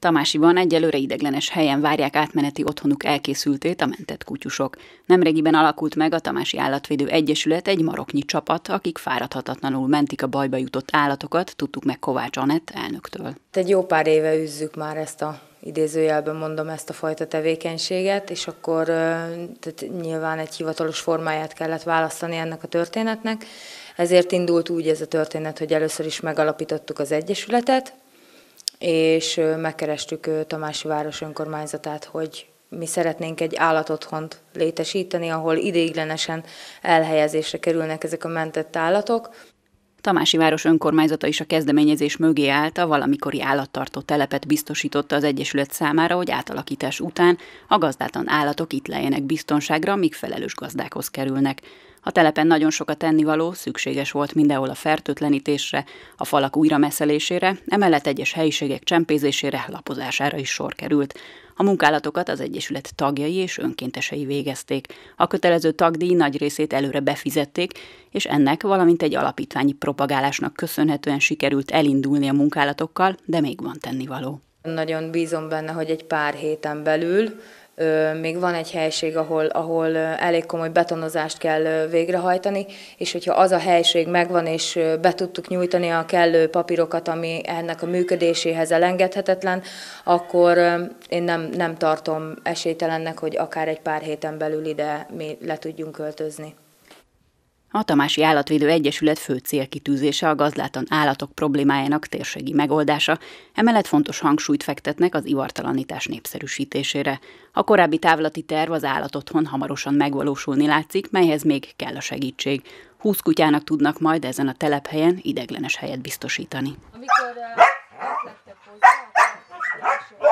Tamásiban egyelőre ideglenes helyen várják átmeneti otthonuk elkészültét a mentett kutyusok. Nemrégiben alakult meg a Tamási Állatvédő Egyesület egy maroknyi csapat, akik fáradhatatlanul mentik a bajba jutott állatokat, tudtuk meg Kovács Anett elnöktől. Hát egy jó pár éve üzzük már ezt a idézőjelben mondom ezt a fajta tevékenységet, és akkor tehát nyilván egy hivatalos formáját kellett választani ennek a történetnek. Ezért indult úgy ez a történet, hogy először is megalapítottuk az Egyesületet, és megkerestük Tamási Város önkormányzatát, hogy mi szeretnénk egy állatotthont létesíteni, ahol ideiglenesen elhelyezésre kerülnek ezek a mentett állatok. Tamási város önkormányzata is a kezdeményezés mögé állt, a valamikori állattartó telepet biztosította az Egyesület számára, hogy átalakítás után a gazdátlan állatok itt lejenek biztonságra, míg felelős gazdákhoz kerülnek. A telepen nagyon sok a tennivaló, szükséges volt mindenhol a fertőtlenítésre, a falak újra meszelésére, emellett egyes helyiségek csempézésére, lapozására is sor került. A munkálatokat az Egyesület tagjai és önkéntesei végezték. A kötelező tagdíj nagy részét előre befizették, és ennek, valamint egy alapítványi propagálásnak köszönhetően sikerült elindulni a munkálatokkal, de még van tennivaló. Nagyon bízom benne, hogy egy pár héten belül még van egy helység, ahol, ahol elég komoly betonozást kell végrehajtani, és hogyha az a helység megvan, és be tudtuk nyújtani a kellő papírokat, ami ennek a működéséhez elengedhetetlen, akkor én nem, nem tartom esélytelennek, hogy akár egy pár héten belül ide mi le tudjunk költözni. A Tamási Állatvédő Egyesület fő célkitűzése a gazdátlan állatok problémájának térségi megoldása, emellett fontos hangsúlyt fektetnek az ivartalanítás népszerűsítésére. A korábbi távlati terv az állatotthon hamarosan megvalósulni látszik, melyhez még kell a segítség. 20 kutyának tudnak majd ezen a telephelyen ideglenes helyet biztosítani. Amikor uh,